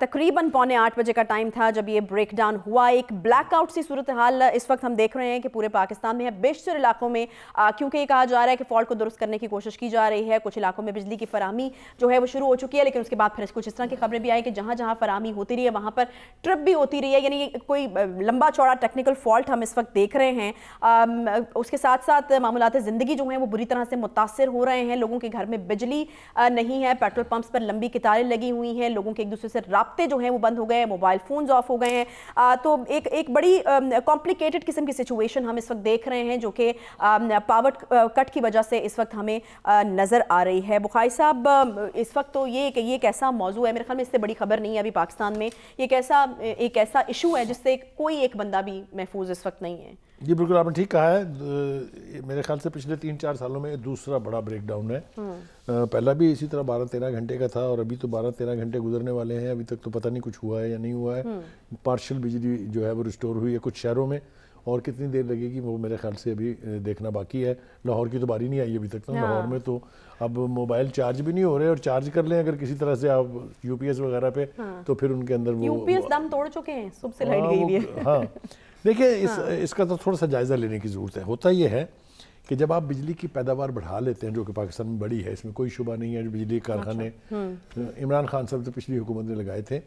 तकरीबन पौने आठ बजे का टाइम था जब ये ब्रेक डाउन हुआ एक ब्लैकआउट सी सूरत हाल इस वक्त हम देख रहे हैं कि पूरे पाकिस्तान में है बेशतर इलाकों में क्योंकि ये कहा जा रहा है कि फॉल्ट को दुरुस्त करने की कोशिश की जा रही है कुछ इलाकों में बिजली की फरहमी जो है वो शुरू हो चुकी है लेकिन उसके बाद फिर कुछ इस तरह की खबरें भी आई कि जहाँ जहाँ फरहमी होती रही है वहाँ पर ट्रिप भी होती रही है यानी कोई लंबा चौड़ा टेक्निकल फॉल्ट हम इस वक्त देख रहे हैं उसके साथ साथ मामूलत ज़िंदगी जो हैं वो बुरी तरह से मुतासर हो रहे हैं लोगों के घर में बिजली नहीं है पेट्रोल पंप्स पर लंबी कितारें लगी हुई हैं लोगों के एक दूसरे से रबा रबते जो हैं वो बंद हो गए हैं मोबाइल फ़ोन ऑफ हो गए हैं तो एक एक बड़ी कॉम्प्लिकेटेड किस्म की सिचुएशन हम इस वक्त देख रहे हैं जो कि पावर कट की वजह से इस वक्त हमें नज़र आ रही है बुखारी साहब इस वक्त तो ये कि ये एक ऐसा मौजू है मेरे ख्याल में इससे बड़ी खबर नहीं है अभी पाकिस्तान में ये एक ऐसा एक ऐसा इशू है जिससे कोई एक बंदा भी महफूज इस वक्त नहीं है जी बिल्कुल आपने ठीक कहा है मेरे ख्याल से पिछले तीन चार सालों में दूसरा बड़ा ब्रेकडाउन है हम्म। पहला भी इसी तरह बारह तेरह घंटे का था और अभी तो बारह तेरह घंटे गुजरने वाले हैं अभी तक तो पता नहीं कुछ हुआ है या नहीं हुआ है पार्शल हम्म। बिजली जो है वो रिस्टोर हुई है कुछ शहरों में और कितनी देर लगेगी वो मेरे ख्याल से अभी देखना बाकी है लाहौर की तो बारी नहीं आई अभी तक तो हाँ। लाहौर में तो अब मोबाइल चार्ज भी नहीं हो रहे और चार्ज कर लें अगर किसी तरह से आप यूपीएस वगैरह पे हाँ। तो फिर उनके अंदर वो यूपीएस दम तोड़ चुके हैं सुबह से हाँ, लाइट गई है हाँ देखिए इस हाँ। इसका तो थोड़ा सा जायज़ा लेने की ज़रूरत है होता ये है कि जब आप बिजली की पैदावार बढ़ा लेते हैं जो कि पाकिस्तान में बड़ी है इसमें कोई शुबा नहीं है बिजली कारखाने अच्छा, हम्म। इमरान खान साहब तो पिछली हुकूमत ने लगाए थे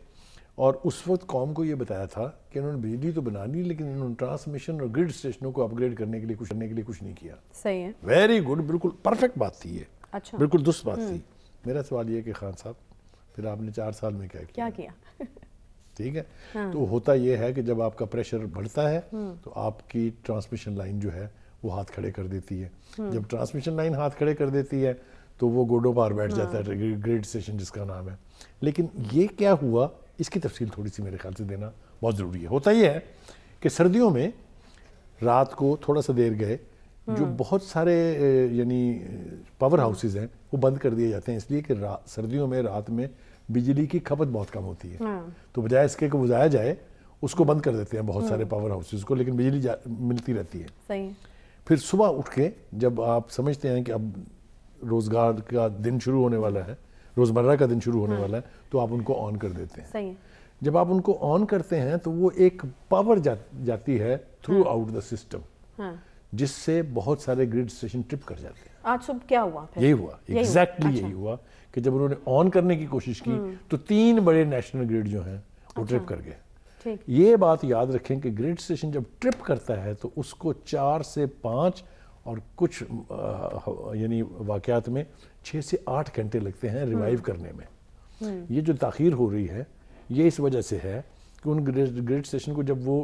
और उस वक्त कौम को ये बताया था कि इन्होंने बिजली तो बना ली लेकिन इन्होंने ट्रांसमिशन और ग्रिड स्टेशनों को अपग्रेड करने के लिए कुछ करने के लिए कुछ नहीं किया सही है वेरी गुड बिल्कुल परफेक्ट बात थी ये अच्छा बिल्कुल दुरुस्त बात हम्म। थी मेरा सवाल ये कि खान साहब फिर आपने चार साल में क्या किया क्या किया ठीक है हाँ। तो होता यह है कि जब आपका प्रेशर बढ़ता है हम्म। तो आपकी ट्रांसमिशन लाइन जो है वो हाथ खड़े कर देती है हम्म। जब ट्रांसमिशन लाइन हाथ खड़े कर देती है तो वो गोडो पार बैठ हाँ। जाता है ग्रेड हाँ। स्टेशन जिसका नाम है लेकिन ये क्या हुआ इसकी तफसील थोड़ी सी मेरे ख्याल से देना बहुत ज़रूरी है होता यह है कि सर्दियों में रात को थोड़ा सा देर गए जो हाँ। बहुत सारे यानी पावर हाउसेज हैं वो बंद कर दिए जाते हैं इसलिए कि सर्दियों में रात में बिजली की खपत बहुत कम होती है हाँ। तो बजाय इसके को बुझाया जाए उसको बंद कर देते हैं बहुत सारे पावर हाउसेज को लेकिन बिजली मिलती रहती है सही फिर सुबह उठ के जब आप समझते हैं कि अब रोजगार का दिन शुरू होने वाला है रोजमर्रा का दिन शुरू होने हाँ। वाला है तो आप उनको ऑन कर देते हैं सही जब आप उनको ऑन करते हैं तो वो एक पावर जा, जाती है थ्रू आउट द सिस्टम जिससे बहुत सारे ग्रिड स्टेशन ट्रिप कर जाते हैं आज सुबह क्या हुआ फिर? यही हुआ एग्जैक्टली अच्छा। यही हुआ कि जब उन्होंने ऑन करने की कोशिश की हम्म। तो तीन बड़े नेशनल ग्रिड जो हैं वो ट्रिप अच्छा। कर गए ये बात याद रखें कि ग्रिड स्टेशन जब ट्रिप करता है तो उसको चार से पाँच और कुछ यानी वाकयात में छः से आठ घंटे लगते हैं रिवाइव हम्म। करने में हम्म। ये जो तखीर हो रही है ये इस वजह से है कि उन ग्रिड स्टेशन को जब वो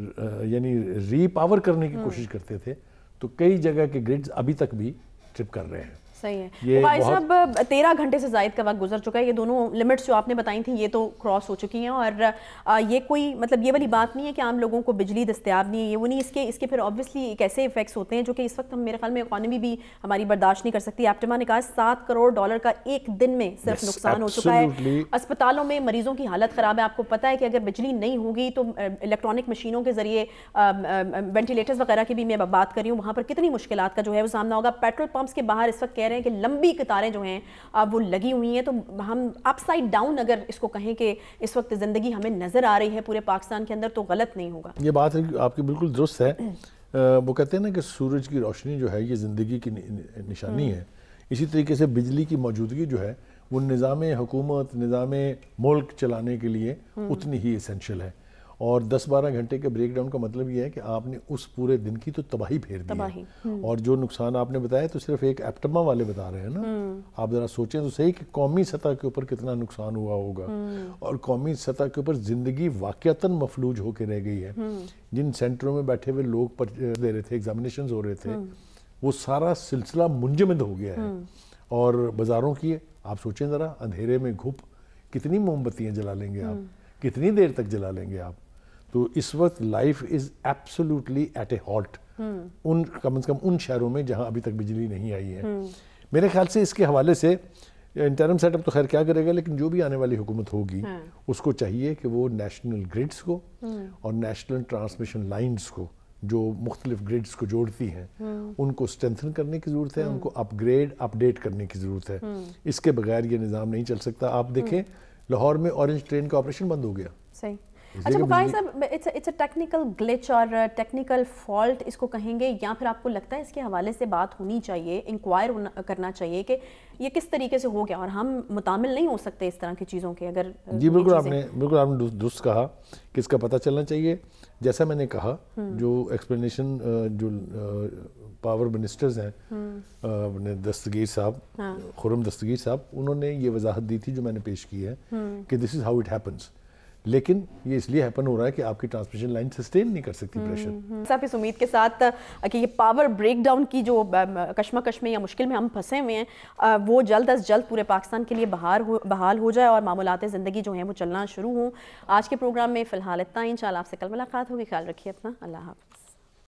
यानी रीपावर करने की हाँ। कोशिश करते थे तो कई जगह के ग्रिड्स अभी तक भी ट्रिप कर रहे हैं सही है तो भाई साहब तेरह घंटे से जायद का वक्त गुजर चुका है ये दोनों लिमिट्स जो आपने बताई थी ये तो क्रॉस हो चुकी हैं और ये कोई मतलब ये वाली बात नहीं है कि आम लोगों को बिजली दस्तियाब नहीं है ये वो नहीं इसके इसके फिर ऑब्वियसली ऐसे इफेक्ट्स होते हैं जो कि इस वक्त हम मेरे ख्याल में इकानमी भी हमारी बर्दाश्त नहीं कर सकती एप्टमा ने कहा सात करोड़ डॉलर का एक दिन में सिर्फ नुकसान हो चुका है अस्पतालों में मरीजों की हालत ख़राब है आपको पता है कि अगर बिजली नहीं होगी तो इलेक्ट्रॉनिक मशीनों के जरिए वेंटिलेटर्स वगैरह की भी मैं बात कर रही हूँ वहाँ पर कितनी मुश्किल का जो है वो सामना होगा पेट्रोल पम्प्स के बाहर इस वक्त रहे हैं कि लंबी कतारें जो हैं अब वो लगी हुई हैं तो हम अपसाइड डाउन अगर इसको कहें कि इस वक्त ज़िंदगी हमें नज़र आ रही है पूरे पाकिस्तान के अंदर तो गलत नहीं होगा ये बात है आपकी बिल्कुल दुरुस्त है वो कहते हैं ना कि सूरज की रोशनी जो है ये ज़िंदगी की निशानी हम्म। है इसी तरीके से बिजली की मौजूदगी जो है वो निज़ाम हुकूमत निज़ाम मुल्क चलाने के लिए हम्म। उतनी ही इसेंशल है और 10-12 घंटे के ब्रेक डाउन का मतलब ये है कि आपने उस पूरे दिन की तो तबाही फेर दी है हम्म। और जो नुकसान आपने बताया तो सिर्फ एक एप्टमा वाले बता रहे हैं ना हम्म। आप ज़रा सोचें तो सही कि कौमी सतह के ऊपर कितना नुकसान हुआ होगा हम्म। और कौमी सतह के ऊपर ज़िंदगी वाक़ता मफलूज होकर रह गई है जिन सेंटरों में बैठे हुए लोग दे रहे थे एग्जामिनेशन हो रहे थे वो सारा सिलसिला मुंजमद हो गया है और बाज़ारों की आप सोचें ज़रा अंधेरे में घुप कितनी मोमबत्तियाँ जला लेंगे आप कितनी देर तक जला लेंगे आप तो इस वक्त life is absolutely at a halt उन कम से कम उन शहरों में जहां अभी तक बिजली नहीं आई है हम्म। मेरे ख्याल से इसके हवाले से इंटरम सेटअप तो खैर क्या करेगा लेकिन जो भी आने वाली हुकूमत होगी हाँ। उसको चाहिए कि वो नेशनल ग्रिड्स को हम्म। और नेशनल ट्रांसमिशन लाइंस को जो मुख्तलिफ ग्रिड्स को जोड़ती हैं हम्म। उनको स्ट्रेंथन करने की ज़रूरत है उनको अपग्रेड अपडेट करने की ज़रूरत है इसके बगैर ये निज़ाम नहीं चल सकता आप देखें लाहौर में ऑरेंज ट्रेन का ऑपरेशन बंद हो गया सही अच्छा बुखारी साहब it's it's a technical glitch और टेक्निकल uh, फॉल्ट इसको कहेंगे या फिर आपको लगता है इसके हवाले से बात होनी चाहिए इंक्वायर करना चाहिए कि ये किस तरीके से हो गया और हम मुतामिल नहीं हो सकते इस तरह की चीज़ों के अगर uh, जी बिल्कुल आपने बिल्कुल आपने दुरुस्त कहा कि इसका पता चलना चाहिए जैसा मैंने कहा हम्म। जो एक्सप्लेनेशन uh, जो पावर मिनिस्टर्स हैं हम्म। अपने दस्तगीर साहब हाँ। खुरम दस्तगीर साहब उन्होंने ये वजाहत दी थी जो मैंने पेश की है हम्म। कि this is how it happens लेकिन ये इसलिए हैपन हो रहा है कि आपकी ट्रांसमिशन लाइन सस्टेन नहीं कर सकती प्रेशर हम्म, आप हम्म। इस उम्मीद के साथ कि ये पावर ब्रेकडाउन की जो कश्मकश में या मुश्किल में हम फंसे हुए हैं वो जल्द अज जल्द पूरे पाकिस्तान के लिए बहार हो बहाल हो जाए और मामूलत ज़िंदगी जो है वो चलना शुरू हों आज के प्रोग्राम में फ़िलहाल इतना ही इन आपसे कल मुलाकात होगी ख्याल रखिए अपना अल्लाह हाफ